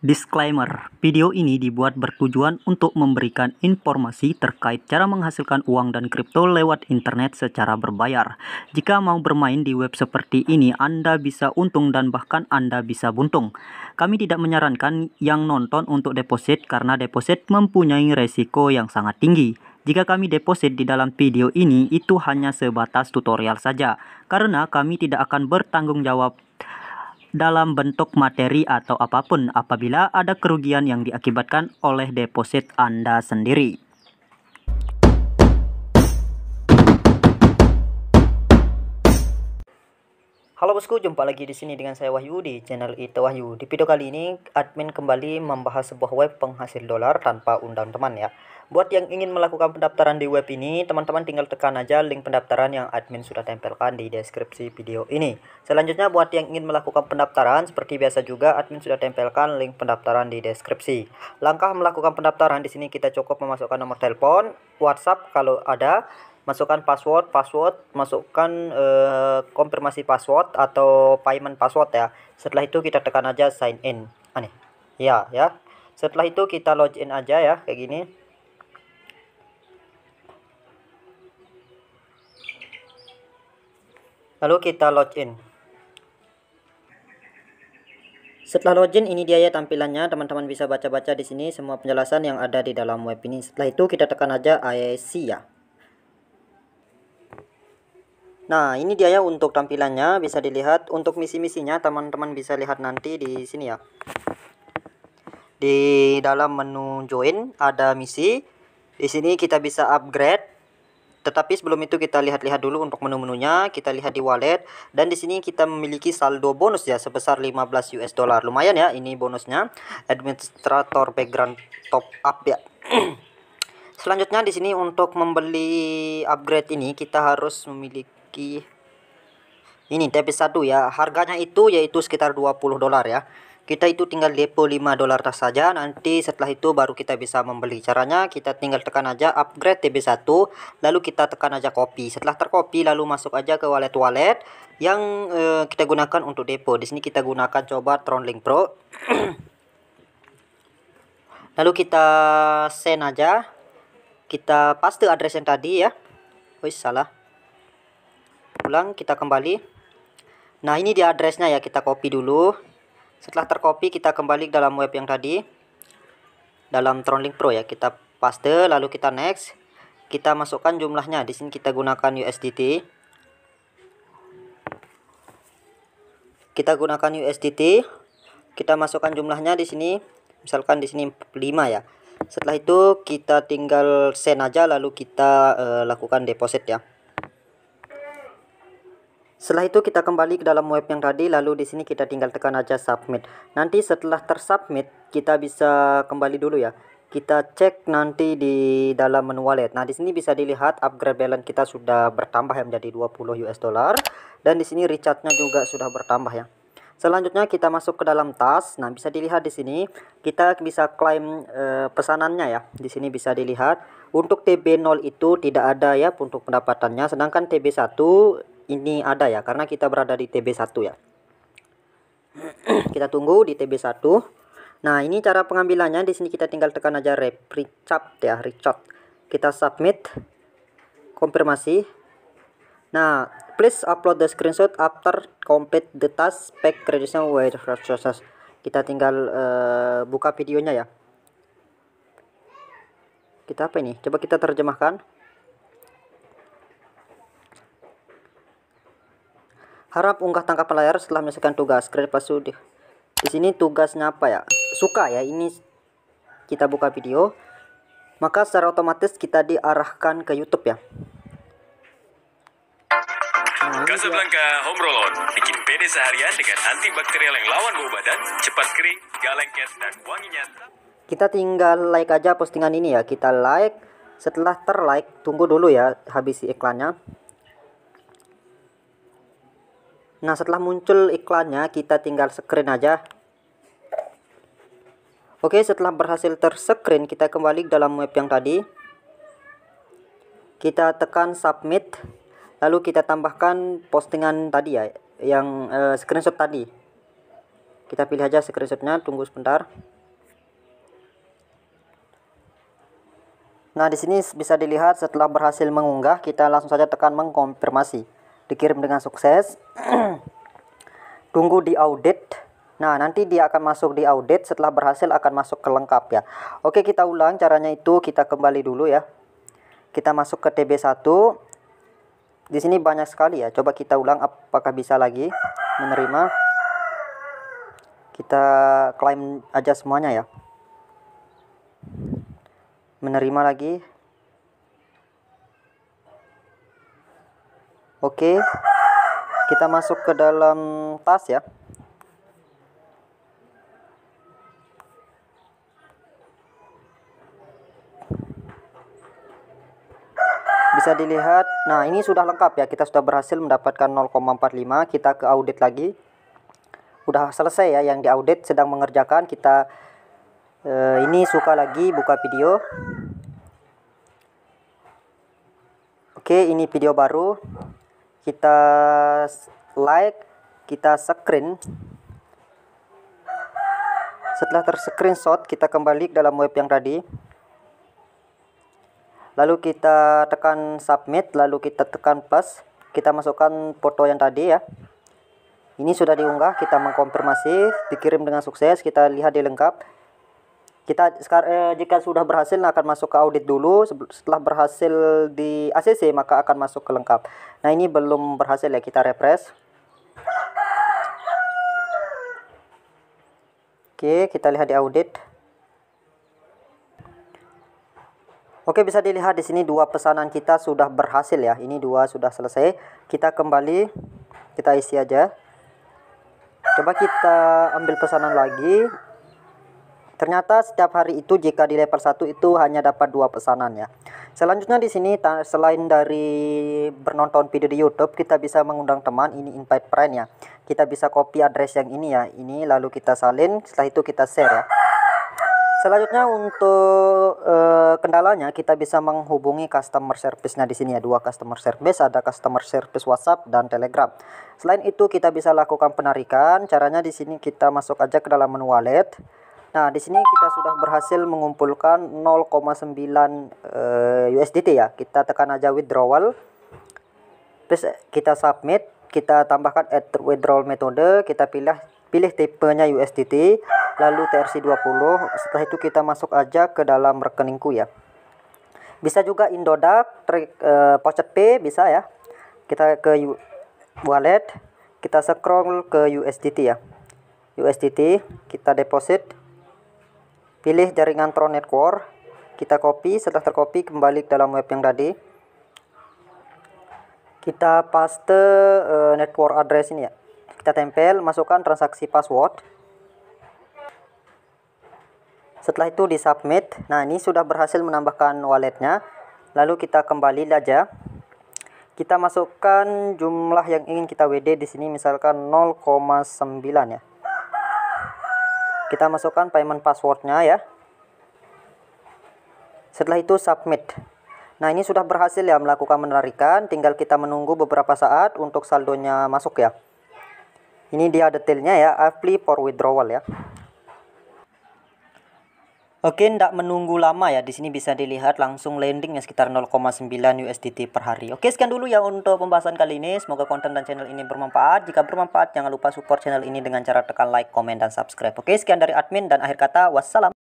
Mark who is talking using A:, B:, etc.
A: Disclaimer, video ini dibuat bertujuan untuk memberikan informasi terkait cara menghasilkan uang dan kripto lewat internet secara berbayar. Jika mau bermain di web seperti ini, Anda bisa untung dan bahkan Anda bisa buntung. Kami tidak menyarankan yang nonton untuk deposit karena deposit mempunyai resiko yang sangat tinggi. Jika kami deposit di dalam video ini, itu hanya sebatas tutorial saja, karena kami tidak akan bertanggung jawab dalam bentuk materi atau apapun apabila ada kerugian yang diakibatkan oleh deposit Anda sendiri. Halo bosku, jumpa lagi di sini dengan saya Wahyu di channel Ito Wahyu. Di video kali ini, admin kembali membahas sebuah web penghasil dolar tanpa undang teman ya. Buat yang ingin melakukan pendaftaran di web ini, teman-teman tinggal tekan aja link pendaftaran yang admin sudah tempelkan di deskripsi video ini. Selanjutnya, buat yang ingin melakukan pendaftaran, seperti biasa juga admin sudah tempelkan link pendaftaran di deskripsi. Langkah melakukan pendaftaran di sini kita cukup memasukkan nomor telepon, WhatsApp kalau ada, masukkan password password masukkan uh, konfirmasi password atau payment password ya setelah itu kita tekan aja sign in aneh ya ya setelah itu kita login aja ya kayak gini lalu kita login setelah login ini dia ya tampilannya teman-teman bisa baca-baca di sini semua penjelasan yang ada di dalam web ini setelah itu kita tekan aja IC ya Nah, ini dia ya untuk tampilannya bisa dilihat. Untuk misi-misinya teman-teman bisa lihat nanti di sini ya. Di dalam menu join ada misi. Di sini kita bisa upgrade. Tetapi sebelum itu kita lihat-lihat dulu untuk menu-menunya. Kita lihat di wallet dan di sini kita memiliki saldo bonus ya sebesar 15 US dollar. Lumayan ya ini bonusnya. Administrator background top up ya. Selanjutnya di sini untuk membeli upgrade ini kita harus memiliki ini tapis satu ya harganya itu yaitu sekitar 20 dolar ya kita itu tinggal depo 5 dolar saja nanti setelah itu baru kita bisa membeli caranya kita tinggal tekan aja upgrade TB1 lalu kita tekan aja copy setelah tercopy lalu masuk aja ke wallet-wallet yang uh, kita gunakan untuk depo di sini kita gunakan coba Tronlink Pro lalu kita send aja kita paste address yang tadi ya wih salah ulang kita kembali nah ini di addressnya ya kita copy dulu setelah tercopy kita kembali dalam web yang tadi dalam Tronlink Pro ya kita paste lalu kita next kita masukkan jumlahnya di sini kita gunakan USDT kita gunakan USDT kita masukkan jumlahnya di sini misalkan di sini 5 ya setelah itu kita tinggal send aja lalu kita uh, lakukan deposit ya setelah itu kita kembali ke dalam web yang tadi lalu di sini kita tinggal tekan aja submit. Nanti setelah tersubmit kita bisa kembali dulu ya. Kita cek nanti di dalam menu wallet. Nah, di sini bisa dilihat upgrade balance kita sudah bertambah ya menjadi 20 US dollar dan di sini recharge-nya juga sudah bertambah ya. Selanjutnya kita masuk ke dalam tas. Nah, bisa dilihat di sini kita bisa klaim e, pesanannya ya. Di sini bisa dilihat untuk TB0 itu tidak ada ya untuk pendapatannya sedangkan TB1 ini ada ya karena kita berada di TB1 ya kita tunggu di TB1 nah ini cara pengambilannya di sini kita tinggal tekan aja recap ya recap. kita submit konfirmasi nah please upload the screenshot after complete the task pack kreditnya wait kita tinggal uh, buka videonya ya kita apa ini coba kita terjemahkan Harap unggah tangkap layar setelah menyelesaikan tugas. Kredit palsu di, di sini tugasnya apa ya? Suka ya. Ini kita buka video. Maka secara otomatis kita diarahkan ke YouTube ya. Nah, home Roll-On bikin pede seharian dengan antibakterial yang lawan bau badan, cepat kering, gak lengket, dan wanginya. Kita tinggal like aja postingan ini ya. Kita like, setelah terlike tunggu dulu ya habis iklannya Nah setelah muncul iklannya kita tinggal screen aja Oke setelah berhasil terscreen kita kembali ke dalam web yang tadi Kita tekan submit Lalu kita tambahkan postingan tadi ya Yang eh, screenshot tadi Kita pilih aja screenshotnya tunggu sebentar Nah di sini bisa dilihat setelah berhasil mengunggah kita langsung saja tekan mengkonfirmasi dikirim dengan sukses tunggu di audit nah nanti dia akan masuk di audit setelah berhasil akan masuk ke lengkap ya oke kita ulang caranya itu kita kembali dulu ya kita masuk ke TB1 di sini banyak sekali ya coba kita ulang apakah bisa lagi menerima kita klaim aja semuanya ya menerima lagi Oke, kita masuk ke dalam tas ya. Bisa dilihat, nah ini sudah lengkap ya, kita sudah berhasil mendapatkan 0,45, kita ke audit lagi. Udah selesai ya, yang diaudit sedang mengerjakan, kita eh, ini suka lagi buka video. Oke, ini video baru kita like kita screen setelah terscreenshot kita kembali ke dalam web yang tadi lalu kita tekan submit lalu kita tekan plus kita masukkan foto yang tadi ya ini sudah diunggah kita mengkonfirmasi dikirim dengan sukses kita lihat di lengkap kita sekarang eh, jika sudah berhasil nah akan masuk ke audit dulu setelah berhasil di ACC maka akan masuk ke lengkap nah ini belum berhasil ya kita refresh oke kita lihat di audit oke bisa dilihat di sini dua pesanan kita sudah berhasil ya ini dua sudah selesai kita kembali kita isi aja coba kita ambil pesanan lagi Ternyata setiap hari itu jika di level 1 itu hanya dapat dua pesanan ya. Selanjutnya di sini selain dari bernonton video di YouTube, kita bisa mengundang teman, ini invite friend ya. Kita bisa copy address yang ini ya. Ini lalu kita salin, setelah itu kita share ya. Selanjutnya untuk uh, kendalanya kita bisa menghubungi customer service-nya di sini ya dua customer service ada customer service WhatsApp dan Telegram. Selain itu kita bisa lakukan penarikan. Caranya di sini kita masuk aja ke dalam menu wallet. Nah, di sini kita sudah berhasil mengumpulkan 0,9 uh, USDT ya. Kita tekan aja withdrawal. Terus kita submit, kita tambahkan add withdrawal metode, kita pilih pilih tipenya USDT, lalu TRC20. Setelah itu kita masuk aja ke dalam rekeningku ya. Bisa juga Indodax, trik uh, Pocket Pay bisa ya. Kita ke wallet, kita scroll ke USDT ya. USDT kita deposit Pilih jaringan Tron Network. Kita copy, setelah tercopy kembali ke dalam web yang tadi. Kita paste uh, network address ini ya. Kita tempel, masukkan transaksi password. Setelah itu di submit. Nah, ini sudah berhasil menambahkan walletnya. Lalu kita kembali saja Kita masukkan jumlah yang ingin kita WD di sini misalkan 0,9 ya kita masukkan payment passwordnya ya setelah itu submit nah ini sudah berhasil ya melakukan menarikan tinggal kita menunggu beberapa saat untuk saldonya masuk ya ini dia detailnya ya apply for withdrawal ya Oke, tidak menunggu lama ya. Di sini bisa dilihat langsung landingnya sekitar 0,9 USDT per hari. Oke, sekian dulu ya untuk pembahasan kali ini. Semoga konten dan channel ini bermanfaat. Jika bermanfaat, jangan lupa support channel ini dengan cara tekan like, komen, dan subscribe. Oke, sekian dari admin dan akhir kata, wassalam.